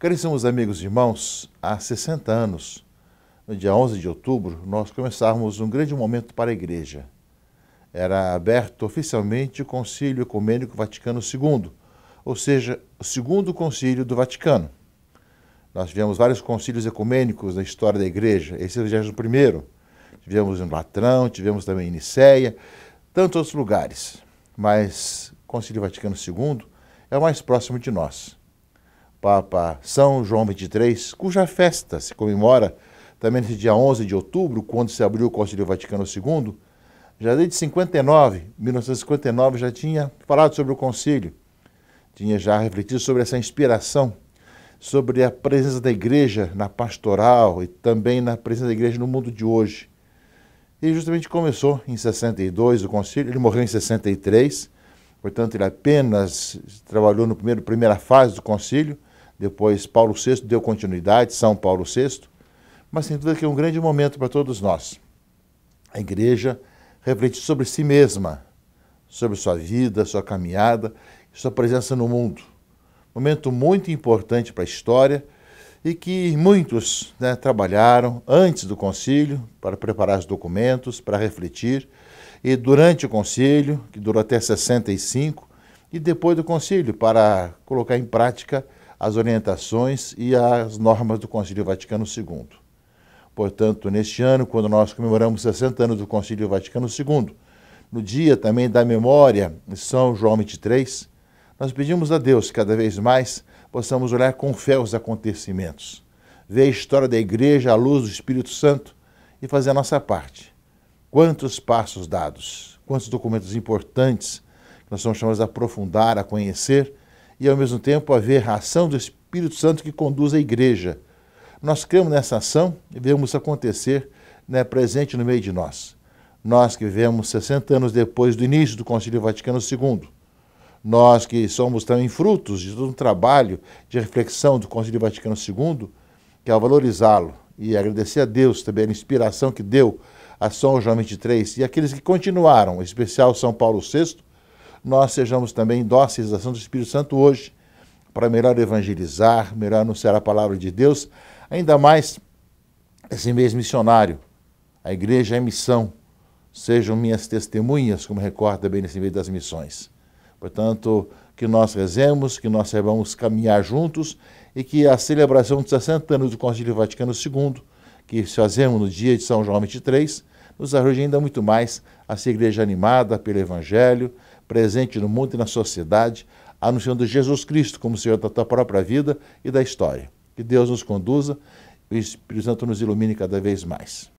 Caríssimos amigos e irmãos, há 60 anos, no dia 11 de outubro, nós começávamos um grande momento para a Igreja. Era aberto oficialmente o Concílio Ecumênico Vaticano II, ou seja, o segundo concílio do Vaticano. Nós tivemos vários concílios ecumênicos na história da Igreja, esse é o primeiro. Tivemos em Latrão, tivemos também em Nicéia, tantos outros lugares. Mas o Concílio Vaticano II é o mais próximo de nós. Papa São João XXIII, cuja festa se comemora também nesse dia 11 de outubro, quando se abriu o Concílio Vaticano II, já desde 59, 1959, já tinha falado sobre o concílio, tinha já refletido sobre essa inspiração, sobre a presença da igreja na pastoral e também na presença da igreja no mundo de hoje. E justamente começou em 62 o concílio, ele morreu em 63, portanto ele apenas trabalhou na primeira fase do concílio, depois Paulo VI deu continuidade, São Paulo VI, mas sem dúvida que é um grande momento para todos nós. A igreja refletir sobre si mesma, sobre sua vida, sua caminhada sua presença no mundo. Momento muito importante para a história e que muitos né, trabalharam antes do concílio para preparar os documentos, para refletir, e durante o concílio, que durou até 65, e depois do concílio, para colocar em prática as orientações e as normas do Concílio Vaticano II. Portanto, neste ano, quando nós comemoramos 60 anos do Concílio Vaticano II, no dia também da memória de São João 23, nós pedimos a Deus que cada vez mais possamos olhar com fé os acontecimentos, ver a história da Igreja à luz do Espírito Santo e fazer a nossa parte. Quantos passos dados, quantos documentos importantes que nós somos chamados a aprofundar, a conhecer e, ao mesmo tempo, haver a ação do Espírito Santo que conduz a igreja. Nós cremos nessa ação e vemos acontecer né, presente no meio de nós. Nós que vivemos 60 anos depois do início do Concílio Vaticano II, nós que somos também frutos de todo um trabalho de reflexão do Concílio Vaticano II, que ao valorizá-lo e agradecer a Deus também a inspiração que deu a São João 23 e aqueles que continuaram, em especial São Paulo VI, nós sejamos também dóceis da ação do Espírito Santo hoje, para melhor evangelizar, melhor anunciar a palavra de Deus, ainda mais esse mês missionário. A igreja é missão. Sejam minhas testemunhas, como recorda bem nesse mês das missões. Portanto, que nós rezemos, que nós saibamos caminhar juntos e que a celebração dos 60 anos do Concílio Vaticano II, que fazemos no dia de São João 23, nos ajude ainda muito mais a ser igreja animada pelo Evangelho, presente no mundo e na sociedade, anunciando Jesus Cristo como Senhor da tua própria vida e da história. Que Deus nos conduza e o Espírito Santo nos ilumine cada vez mais.